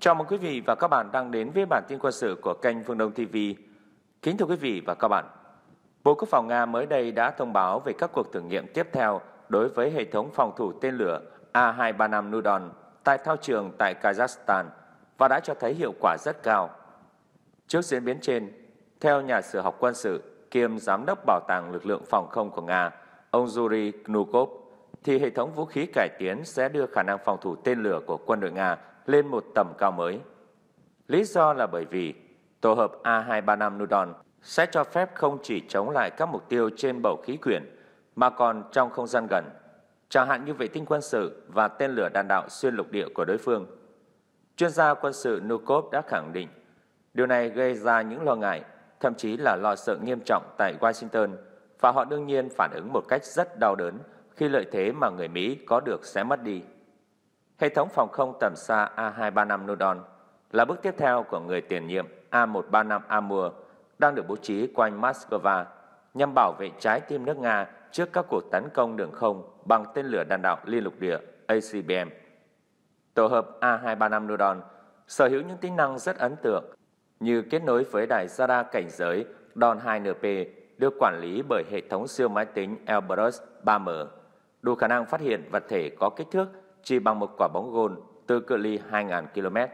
Chào mừng quý vị và các bạn đang đến với bản tin quân sự của kênh Phương Đông TV. Kính thưa quý vị và các bạn, Bộ Quốc phòng Nga mới đây đã thông báo về các cuộc thử nghiệm tiếp theo đối với hệ thống phòng thủ tên lửa A235 Nudon tại thao trường tại Kazakhstan và đã cho thấy hiệu quả rất cao. Trước diễn biến trên, theo nhà sử học quân sự kiêm giám đốc bảo tàng lực lượng phòng không của Nga, ông Yuri Knukov, thì hệ thống vũ khí cải tiến sẽ đưa khả năng phòng thủ tên lửa của quân đội Nga lên một tầm cao mới. Lý do là bởi vì tổ hợp A235 Nudon sẽ cho phép không chỉ chống lại các mục tiêu trên bầu khí quyển mà còn trong không gian gần, chẳng hạn như vệ tinh quân sự và tên lửa đạn đạo xuyên lục địa của đối phương. Chuyên gia quân sự Nukov đã khẳng định điều này gây ra những lo ngại, thậm chí là lo sợ nghiêm trọng tại Washington và họ đương nhiên phản ứng một cách rất đau đớn khi lợi thế mà người Mỹ có được sẽ mất đi. Hệ thống phòng không tầm xa A235 Nodon là bước tiếp theo của người tiền nhiệm A135 Amur đang được bố trí quanh Moscow nhằm bảo vệ trái tim nước Nga trước các cuộc tấn công đường không bằng tên lửa đạn đạo liên lục địa ACBM. Tổ hợp A235 Nodon sở hữu những tính năng rất ấn tượng như kết nối với đài radar cảnh giới Don 2NP được quản lý bởi hệ thống siêu máy tính Elbrus 3M, đủ khả năng phát hiện vật thể có kích thước chỉ bằng một quả bóng gôn từ cự ly 2.000 km.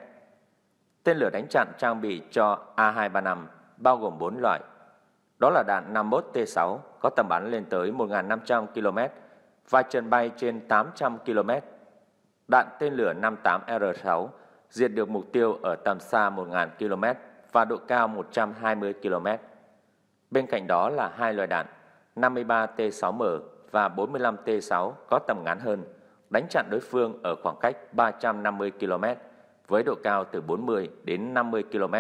Tên lửa đánh chặn trang bị cho A235 bao gồm 4 loại. Đó là đạn 51T6 có tầm bắn lên tới 1.500 km và trần bay trên 800 km. Đạn tên lửa 58R6 diệt được mục tiêu ở tầm xa 1.000 km và độ cao 120 km. Bên cạnh đó là hai loại đạn 53T6M và 45T6 có tầm ngắn hơn đánh chặn đối phương ở khoảng cách 350 km với độ cao từ 40 đến 50 km.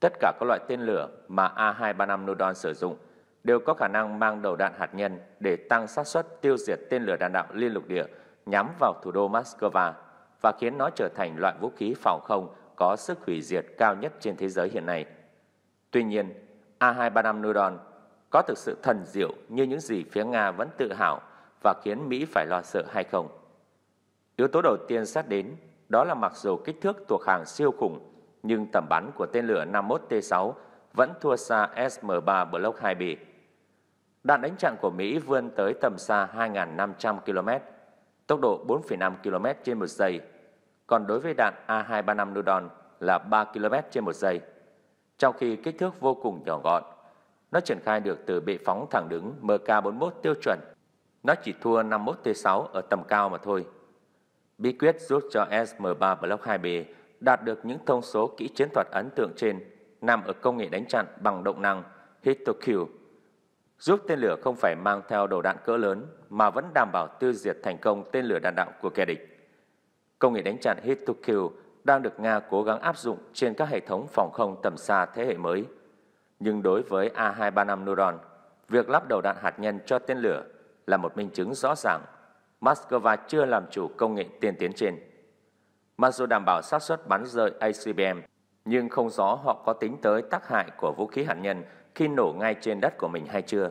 Tất cả các loại tên lửa mà A235 Nodon sử dụng đều có khả năng mang đầu đạn hạt nhân để tăng xác suất tiêu diệt tên lửa đạn đạo liên lục địa nhắm vào thủ đô Moscow và khiến nó trở thành loại vũ khí phòng không có sức hủy diệt cao nhất trên thế giới hiện nay. Tuy nhiên, A235 Nodon có thực sự thần diệu như những gì phía Nga vẫn tự hào và khiến Mỹ phải lo sợ hay không. Yếu tố đầu tiên xét đến đó là mặc dù kích thước thuộc hàng siêu khủng nhưng tầm bắn của tên lửa 51T6 vẫn thua xa SM-3 Block 2B. Đạn đánh chặn của Mỹ vươn tới tầm xa 2.500 km, tốc độ 4,5 km trên một giây, còn đối với đạn A235 Nudon là 3 km trên một giây. Trong khi kích thước vô cùng nhỏ gọn, nó triển khai được từ bệ phóng thẳng đứng MK41 tiêu chuẩn nó chỉ thua 51T6 ở tầm cao mà thôi. Bí quyết giúp cho SM3 Block 2B đạt được những thông số kỹ chiến thuật ấn tượng trên nằm ở công nghệ đánh chặn bằng động năng Hitokyu, giúp tên lửa không phải mang theo đầu đạn cỡ lớn mà vẫn đảm bảo tiêu diệt thành công tên lửa đạn đạo của kẻ địch. Công nghệ đánh chặn Hitokyu đang được Nga cố gắng áp dụng trên các hệ thống phòng không tầm xa thế hệ mới. Nhưng đối với A235 Neuron, việc lắp đầu đạn hạt nhân cho tên lửa là một minh chứng rõ ràng Moscow chưa làm chủ công nghệ tiên tiến trên. Mặc dù đảm bảo xác suất bắn rơi ICBM, nhưng không rõ họ có tính tới tác hại của vũ khí hạt nhân khi nổ ngay trên đất của mình hay chưa.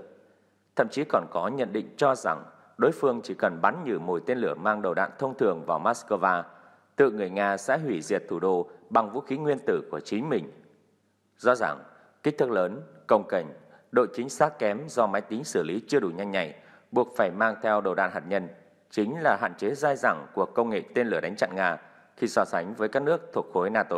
Thậm chí còn có nhận định cho rằng đối phương chỉ cần bắn nhử mùi tên lửa mang đầu đạn thông thường vào Moscow, tự người Nga sẽ hủy diệt thủ đô bằng vũ khí nguyên tử của chính mình. Rõ ràng, kích thước lớn, công cảnh, độ chính xác kém do máy tính xử lý chưa đủ nhanh nhạy buộc phải mang theo đầu đạn hạt nhân chính là hạn chế dai dẳng của công nghệ tên lửa đánh chặn Nga khi so sánh với các nước thuộc khối NATO.